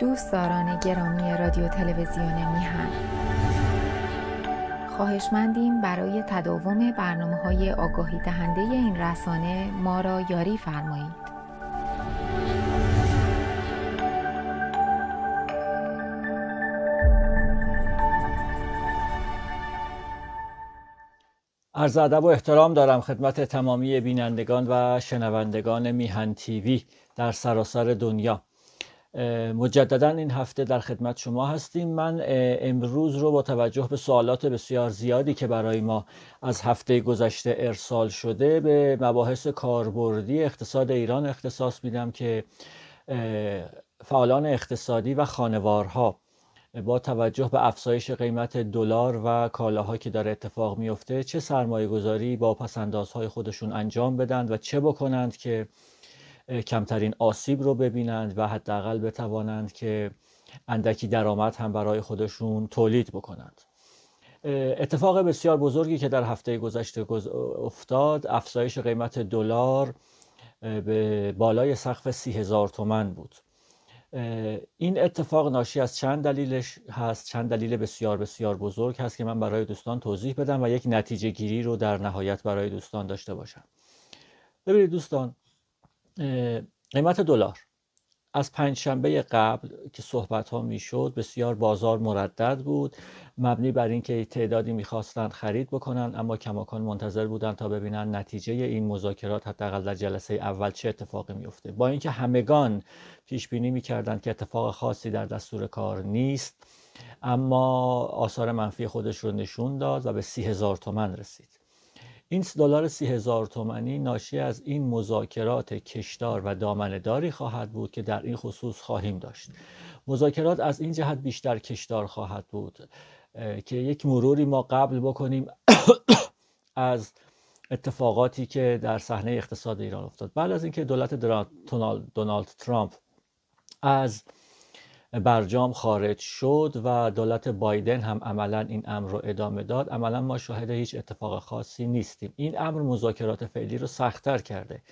دوستداران گرامی رادیو تلویزیون میهن خواهشمندیم برای تداوم برنامه های آگاهی دهنده این رسانه ما را یاری فرمایید عرض ادب و احترام دارم خدمت تمامی بینندگان و شنوندگان میهن تیوی در سراسر دنیا مجددا این هفته در خدمت شما هستیم من امروز رو با توجه به سوالات بسیار زیادی که برای ما از هفته گذشته ارسال شده به مباحث کاربردی اقتصاد ایران اختصاص میدم که فعالان اقتصادی و خانوارها با توجه به افزایش قیمت دلار و کالاهایی که داره اتفاق میفته چه سرمایه گذاری با پسندازهای خودشون انجام بدن و چه بکنند که کمترین آسیب رو ببینند و حداقل بتوانند که اندکی درآمد هم برای خودشون تولید بکنند اتفاق بسیار بزرگی که در هفته گذشته افتاد افزایش قیمت دلار به بالای سقف سی هزار تومن بود این اتفاق ناشی از چند دلیلش هست چند دلیل بسیار بسیار بزرگ هست که من برای دوستان توضیح بدم و یک نتیجه گیری رو در نهایت برای دوستان داشته باشم ببینید دوستان قیمت دلار از پنج شنبه قبل که صحبت ها میشد بسیار بازار مردد بود مبنی بر اینکه تعدادی میخواستند خرید بکنن اما کماکان منتظر بودند تا ببینن نتیجه این مذاکرات حداقل در جلسه اول چه اتفاقی میفته با اینکه همگان پیش بینی میکردند که اتفاق خاصی در دستور کار نیست اما آثار منفی خودش رو نشون داد و به سی هزار تومن رسید این دلار سی هزار تومنی ناشی از این مذاکرات کشدار و دامنداری خواهد بود که در این خصوص خواهیم داشت مذاکرات از این جهت بیشتر کشدار خواهد بود که یک مروری ما قبل بکنیم از اتفاقاتی که در صحنه اقتصاد ایران افتاد بعد از اینکه دولت دونالد ترامپ از برجام خارج شد و دولت بایدن هم عملا این امر رو ادامه داد عملا ما شاهد هیچ اتفاق خاصی نیستیم این امر مذاکرات فعلی رو سختتر کرده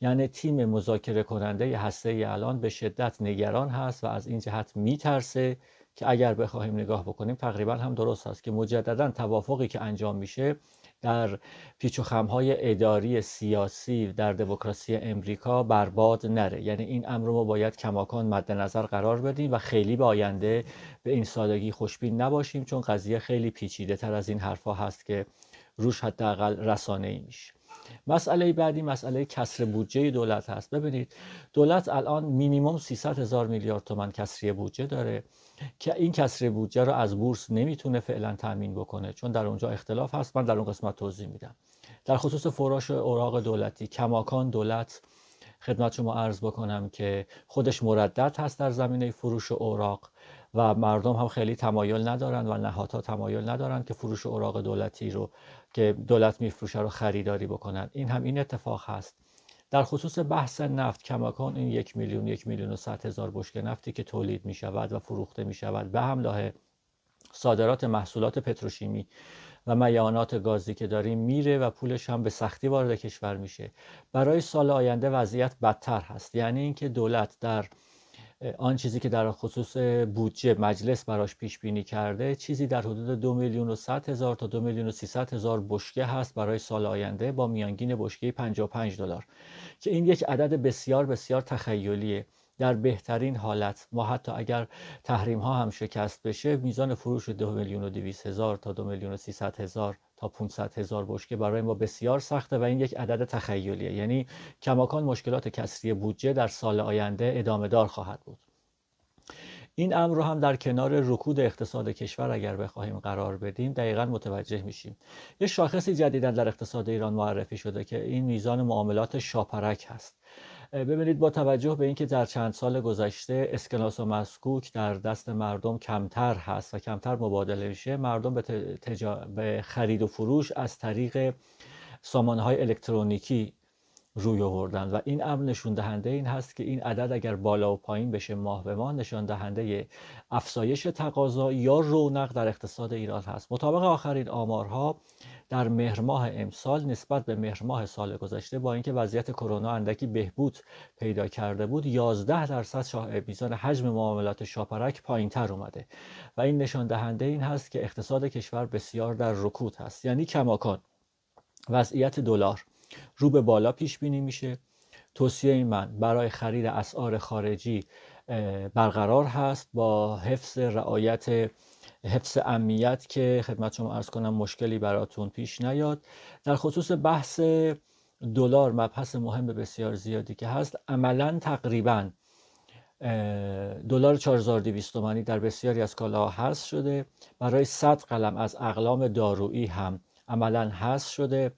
یعنی تیم مذاکره کننده هسته الان به شدت نگران هست و از این جهت میترسه که اگر بخواهیم نگاه بکنیم تقریبا هم درست هست که مجددا توافقی که انجام میشه در پیچ و خمهای اداری سیاسی در دموکراسی امریکا برباد نره یعنی این امر ما باید کماکان مد نظر قرار بدیم و خیلی به آینده به این سادگی خوشبین نباشیم چون قضیه خیلی پیچیده تر از این حرفها هست که روش حداقل رسانه ای میشه مسئله بعدی مسئله کسر بودجه دولت هست ببینید دولت الان مینیمم 300 هزار میلیارد تومن کسری بودجه داره که این کسری بودجه رو از بورس نمیتونه فعلا تامین بکنه چون در اونجا اختلاف هست من در اون قسمت توضیح میدم در خصوص فراش اوراق دولتی کماکان دولت خدمت شما عرض بکنم که خودش مردد هست در زمینه فروش اوراق و مردم هم خیلی تمایل ندارن و نهادها تمایل ندارن که فروش اوراق دولتی رو که دولت میفروشه رو خریداری بکنن این هم این اتفاق هست در خصوص بحث نفت کماکان این یک میلیون یک میلیون و صد هزار بشکه نفتی که تولید می شود و فروخته می شود به همراه صادرات محصولات پتروشیمی و میانات گازی که داریم میره و پولش هم به سختی وارد کشور میشه برای سال آینده وضعیت بدتر هست یعنی اینکه دولت در آن چیزی که در خصوص بودجه مجلس براش پیش بینی کرده چیزی در حدود دو میلیون و 100 هزار تا دو میلیون و 300 هزار بشکه هست برای سال آینده با میانگین بشکه 55 دلار که این یک عدد بسیار بسیار تخیلیه در بهترین حالت ما حتی اگر تحریم ها هم شکست بشه میزان فروش دو میلیون و 200 هزار تا دو میلیون و 300 هزار 500 هزار بشکه برای ما بسیار سخته و این یک عدد تخیلیه یعنی کماکان مشکلات کسری بودجه در سال آینده ادامه دار خواهد بود این امر را هم در کنار رکود اقتصاد کشور اگر بخواهیم قرار بدیم دقیقا متوجه میشیم یه شاخصی جدیدا در اقتصاد ایران معرفی شده که این میزان معاملات شاپرک هست ببینید با توجه به اینکه در چند سال گذشته اسکناس و مسکوک در دست مردم کمتر هست و کمتر مبادله میشه مردم به, تجا... به خرید و فروش از طریق سامانه های الکترونیکی روی آوردن و این امر نشون دهنده این هست که این عدد اگر بالا و پایین بشه ماه به ماه نشان دهنده افزایش تقاضا یا رونق در اقتصاد ایران هست مطابق آخرین آمارها در مهر ماه امسال نسبت به مهر ماه سال گذشته با اینکه وضعیت کرونا اندکی بهبود پیدا کرده بود 11 درصد شاه میزان حجم معاملات شاپرک تر اومده و این نشان دهنده این هست که اقتصاد کشور بسیار در رکود هست یعنی کماکان وضعیت دلار رو به بالا پیش بینی میشه توصیه من برای خرید اسعار خارجی برقرار هست با حفظ رعایت حفظ امنیت که خدمت شما ارز کنم مشکلی براتون پیش نیاد در خصوص بحث دلار مبحث مهم بسیار زیادی که هست عملا تقریبا دلار 4200 تومانی در بسیاری از کالاها هست شده برای 100 قلم از اقلام دارویی هم عملا هست شده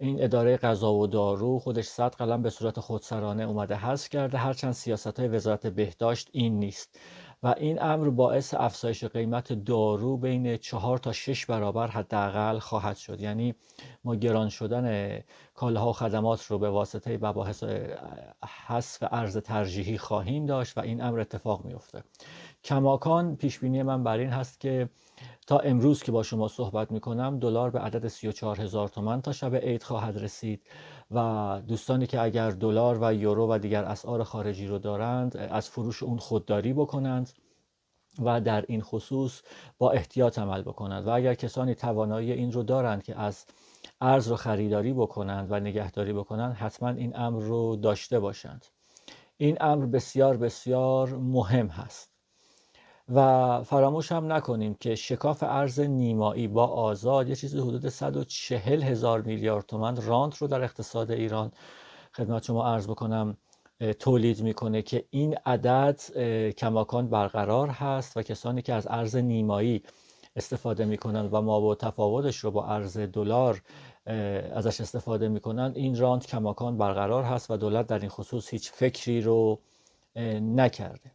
این اداره غذا و دارو خودش صد قلم به صورت خودسرانه اومده حذف کرده هرچند سیاست های وزارت بهداشت این نیست و این امر باعث افزایش قیمت دارو بین چهار تا شش برابر حداقل خواهد شد یعنی ما گران شدن کالاها و خدمات رو به واسطه مباحث حذف ارز ترجیحی خواهیم داشت و این امر اتفاق میفته کماکان پیش بینی من بر این هست که تا امروز که با شما صحبت می کنم دلار به عدد 34 هزار تومن تا شب عید خواهد رسید و دوستانی که اگر دلار و یورو و دیگر اسعار خارجی رو دارند از فروش اون خودداری بکنند و در این خصوص با احتیاط عمل بکنند و اگر کسانی توانایی این رو دارند که از ارز رو خریداری بکنند و نگهداری بکنند حتما این امر رو داشته باشند این امر بسیار بسیار مهم هست و فراموش هم نکنیم که شکاف ارز نیمایی با آزاد یه چیزی حدود 140 هزار میلیارد تومن رانت رو در اقتصاد ایران خدمت شما عرض بکنم تولید میکنه که این عدد کماکان برقرار هست و کسانی که از ارز نیمایی استفاده میکنن و ما با تفاوتش رو با ارز دلار ازش استفاده میکنن این رانت کماکان برقرار هست و دولت در این خصوص هیچ فکری رو نکرده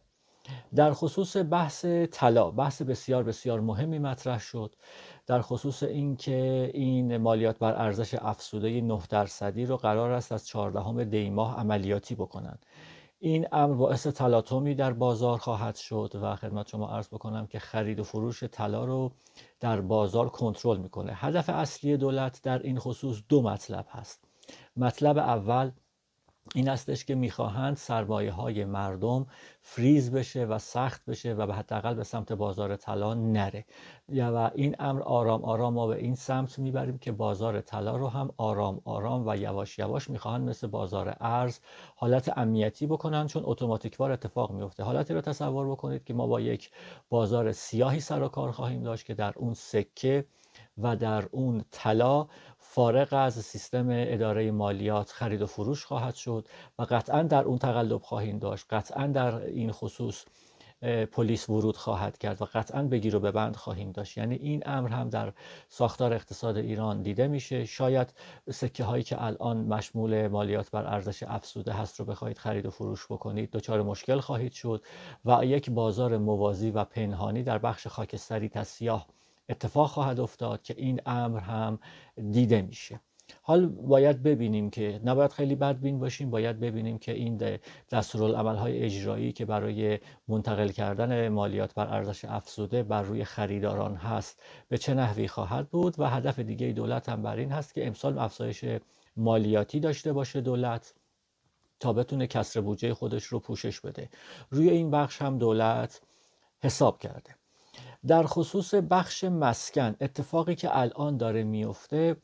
در خصوص بحث طلا بحث بسیار بسیار مهمی مطرح شد در خصوص اینکه این مالیات بر ارزش افزوده 9 درصدی رو قرار است از 14 دی ماه عملیاتی بکنند این امر باعث تلاطمی در بازار خواهد شد و خدمت شما عرض بکنم که خرید و فروش طلا رو در بازار کنترل میکنه هدف اصلی دولت در این خصوص دو مطلب هست مطلب اول این استش که میخواهند سرمایه های مردم فریز بشه و سخت بشه و به حداقل به سمت بازار طلا نره و این امر آرام آرام ما به این سمت میبریم که بازار طلا رو هم آرام آرام و یواش یواش میخواهند مثل بازار ارز حالت امنیتی بکنن چون اتوماتیکوار اتفاق میفته حالتی رو تصور بکنید که ما با یک بازار سیاهی سر و کار خواهیم داشت که در اون سکه و در اون طلا فارغ از سیستم اداره مالیات خرید و فروش خواهد شد و قطعا در اون تقلب خواهیم داشت قطعا در این خصوص پلیس ورود خواهد کرد و قطعا بگیر و ببند خواهیم داشت یعنی این امر هم در ساختار اقتصاد ایران دیده میشه شاید سکه هایی که الان مشمول مالیات بر ارزش افزوده هست رو بخواید خرید و فروش بکنید دچار مشکل خواهید شد و یک بازار موازی و پنهانی در بخش خاکستری تسیاه، اتفاق خواهد افتاد که این امر هم دیده میشه حال باید ببینیم که نباید خیلی بدبین باشیم باید ببینیم که این دستورالعملهای اجرایی که برای منتقل کردن مالیات بر ارزش افزوده بر روی خریداران هست به چه نحوی خواهد بود و هدف دیگه دولت هم بر این هست که امسال افزایش مالیاتی داشته باشه دولت تا بتونه کسر بودجه خودش رو پوشش بده روی این بخش هم دولت حساب کرده در خصوص بخش مسکن اتفاقی که الان داره میفته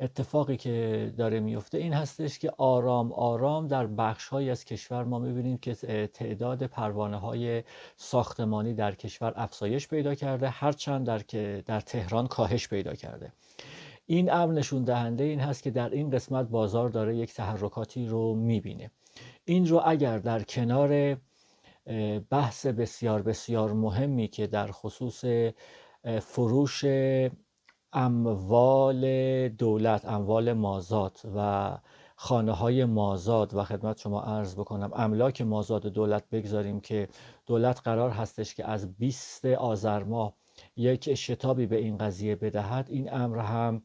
اتفاقی که داره میفته این هستش که آرام آرام در بخش های از کشور ما میبینیم که تعداد پروانه های ساختمانی در کشور افزایش پیدا کرده هرچند در در تهران کاهش پیدا کرده این امر نشون دهنده این هست که در این قسمت بازار داره یک تحرکاتی رو میبینه این رو اگر در کنار بحث بسیار بسیار مهمی که در خصوص فروش اموال دولت اموال مازاد و خانه های مازاد و خدمت شما عرض بکنم املاک مازاد دولت بگذاریم که دولت قرار هستش که از 20 آذر ماه یک شتابی به این قضیه بدهد این امر هم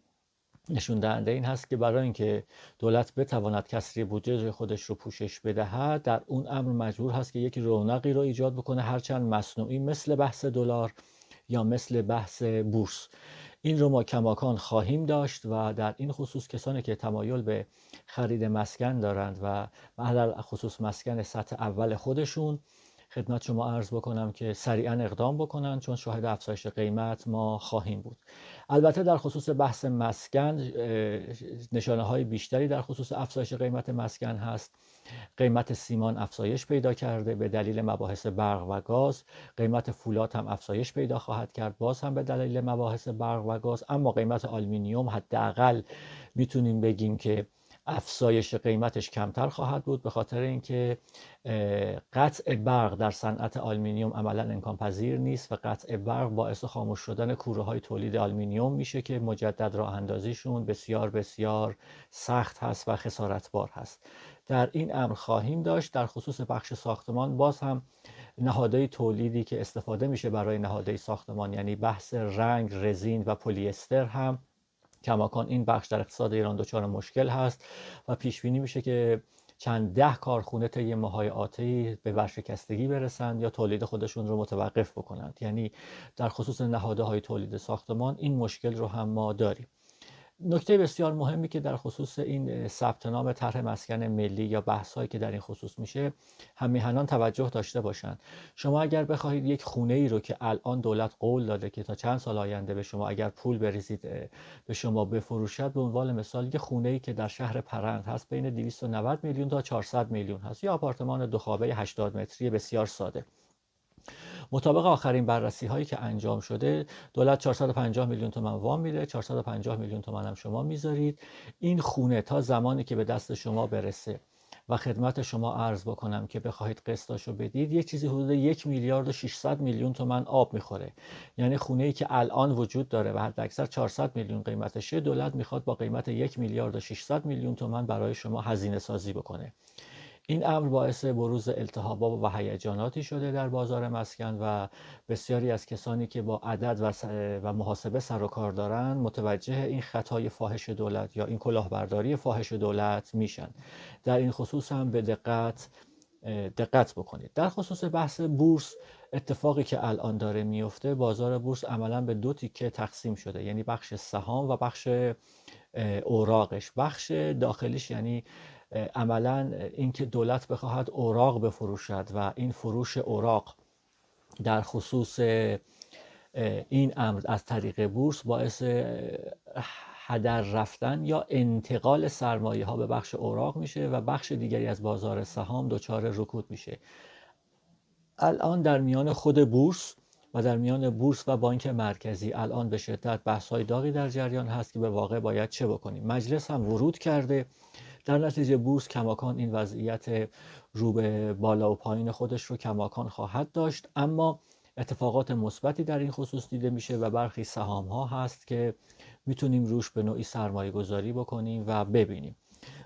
نشون دهنده این هست که برای اینکه دولت بتواند کسری بودجه خودش رو پوشش بدهد در اون امر مجبور هست که یک رونقی رو ایجاد بکنه هرچند مصنوعی مثل بحث دلار یا مثل بحث بورس این رو ما کماکان خواهیم داشت و در این خصوص کسانی که تمایل به خرید مسکن دارند و محل خصوص مسکن سطح اول خودشون خدمت شما عرض بکنم که سریعا اقدام بکنن چون شاهد افزایش قیمت ما خواهیم بود البته در خصوص بحث مسکن نشانه های بیشتری در خصوص افزایش قیمت مسکن هست قیمت سیمان افزایش پیدا کرده به دلیل مباحث برق و گاز قیمت فولاد هم افزایش پیدا خواهد کرد باز هم به دلیل مباحث برق و گاز اما قیمت آلومینیوم حداقل میتونیم بگیم که افزایش قیمتش کمتر خواهد بود به خاطر اینکه قطع برق در صنعت آلمینیوم عملا امکان پذیر نیست و قطع برق باعث خاموش شدن کوره های تولید آلمینیوم میشه که مجدد راه اندازیشون بسیار بسیار سخت هست و خسارتبار هست در این امر خواهیم داشت در خصوص بخش ساختمان باز هم نهادهای تولیدی که استفاده میشه برای نهادهای ساختمان یعنی بحث رنگ رزین و پلیستر هم کماکان این بخش در اقتصاد ایران دچار مشکل هست و پیش بینی میشه که چند ده کارخونه طی ماهای آتی به ورشکستگی برسند یا تولید خودشون رو متوقف بکنند یعنی در خصوص نهادهای های تولید ساختمان این مشکل رو هم ما داریم نکته بسیار مهمی که در خصوص این ثبت نام طرح مسکن ملی یا بحثهایی که در این خصوص میشه همیهنان توجه داشته باشند شما اگر بخواهید یک خونه ای رو که الان دولت قول داده که تا چند سال آینده به شما اگر پول بریزید به شما بفروشد به عنوان مثال یک خونه ای که در شهر پرند هست بین 290 میلیون تا 400 میلیون هست یا آپارتمان دو خوابه 80 متری بسیار ساده مطابق آخرین بررسی هایی که انجام شده دولت 450 میلیون تومن وام میده 450 میلیون تومن هم شما میذارید این خونه تا زمانی که به دست شما برسه و خدمت شما عرض بکنم که بخواهید قسطاشو بدید یه چیزی حدود یک میلیارد و 600 میلیون تومن آب میخوره یعنی خونه ای که الان وجود داره و حد اکثر 400 میلیون قیمتشه دولت میخواد با قیمت یک میلیارد و 600 میلیون تومن برای شما هزینه سازی بکنه این امر باعث بروز التهابات و هیجاناتی شده در بازار مسکن و بسیاری از کسانی که با عدد و, محاسبه سر و کار دارند متوجه این خطای فاحش دولت یا این کلاهبرداری فاحش دولت میشن در این خصوص هم به دقت دقت بکنید در خصوص بحث بورس اتفاقی که الان داره میفته بازار بورس عملا به دو تیکه تقسیم شده یعنی بخش سهام و بخش اوراقش بخش داخلیش یعنی عملا اینکه دولت بخواهد اوراق بفروشد و این فروش اوراق در خصوص این امر از طریق بورس باعث هدر رفتن یا انتقال سرمایه ها به بخش اوراق میشه و بخش دیگری از بازار سهام دچار رکود میشه الان در میان خود بورس و در میان بورس و بانک مرکزی الان به شدت های داغی در جریان هست که به واقع باید چه بکنیم مجلس هم ورود کرده در نتیجه بورس کماکان این وضعیت رو به بالا و پایین خودش رو کماکان خواهد داشت اما اتفاقات مثبتی در این خصوص دیده میشه و برخی سهام ها هست که میتونیم روش به نوعی سرمایه گذاری بکنیم و ببینیم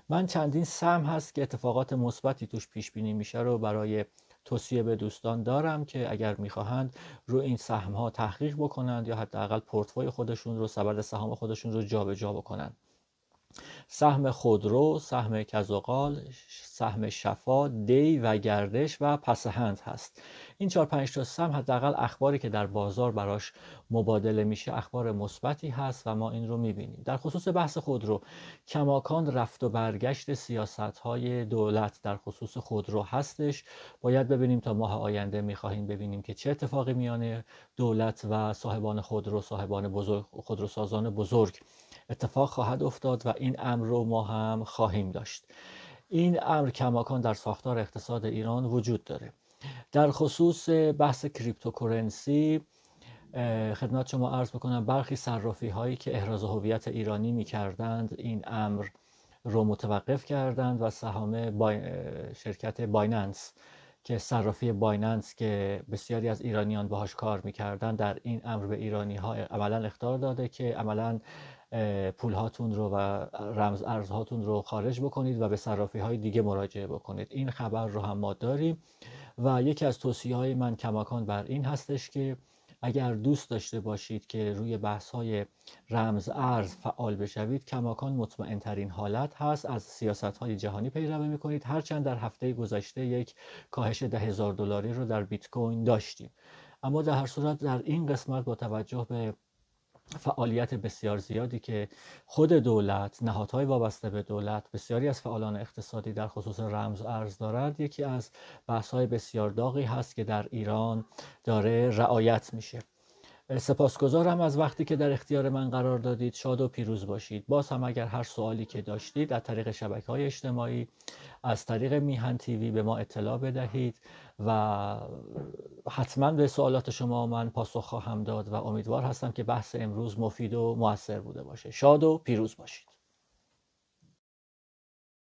من چندین سهم هست که اتفاقات مثبتی توش پیش بینی میشه رو برای توصیه به دوستان دارم که اگر میخواهند رو این سهم ها تحقیق بکنند یا حداقل پورتفوی خودشون رو سبد سهام خودشون رو جابجا جا بکنند سهم خودرو، سهم کزوغال سهم شفا، دی و گردش و پسهند هست این چهار پنج تا سهم حداقل اخباری که در بازار براش مبادله میشه اخبار مثبتی هست و ما این رو میبینیم در خصوص بحث خودرو کماکان رفت و برگشت سیاست های دولت در خصوص خودرو هستش باید ببینیم تا ماه آینده میخواهیم ببینیم که چه اتفاقی میان دولت و صاحبان خودرو صاحبان بزرگ خودروسازان بزرگ اتفاق خواهد افتاد و این امر رو ما هم خواهیم داشت این امر کماکان در ساختار اقتصاد ایران وجود داره در خصوص بحث کریپتوکورنسی خدمت شما عرض بکنم برخی صرافی هایی که احراز هویت ایرانی می کردند این امر رو متوقف کردند و سهام شرکت بایننس که صرافی بایننس که بسیاری از ایرانیان باهاش کار میکردن در این امر به ایرانی ها عملا اختار داده که عملا پول هاتون رو و رمز ارزهاتون رو خارج بکنید و به صرافی های دیگه مراجعه بکنید این خبر رو هم ما داریم و یکی از توصیه های من کماکان بر این هستش که اگر دوست داشته باشید که روی بحث های رمز ارز فعال بشوید کماکان مطمئن ترین حالت هست از سیاست های جهانی پیروی میکنید هرچند در هفته گذشته یک کاهش ده هزار دلاری رو در بیت کوین داشتیم اما در هر صورت در این قسمت با توجه به فعالیت بسیار زیادی که خود دولت نهادهای وابسته به دولت بسیاری از فعالان اقتصادی در خصوص رمز ارز دارد یکی از بحث‌های بسیار داغی هست که در ایران داره رعایت میشه سپاسگزارم از وقتی که در اختیار من قرار دادید شاد و پیروز باشید باز هم اگر هر سوالی که داشتید از طریق شبکه های اجتماعی از طریق میهن تیوی به ما اطلاع بدهید و حتما به سوالات شما من پاسخ خواهم داد و امیدوار هستم که بحث امروز مفید و موثر بوده باشه شاد و پیروز باشید